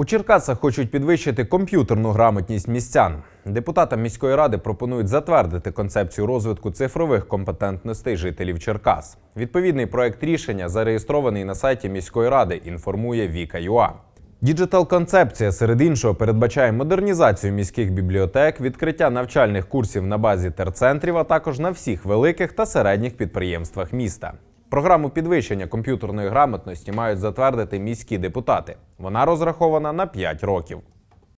У Черкасах хочуть підвищити комп'ютерну грамотність містян. Депутатам міської ради пропонують затвердити концепцію розвитку цифрових компетентностей жителів Черкас. Відповідний проект рішення зареєстрований на сайті міської ради. Інформує Віка.юа. Діджитал-концепція серед іншого передбачає модернізацію міських бібліотек, відкриття навчальних курсів на базі терцентрів, а також на всіх великих та середніх підприємствах міста. Програму підвищення комп'ютерної грамотності мають затвердити міські депутати. Вона розрахована на 5 років.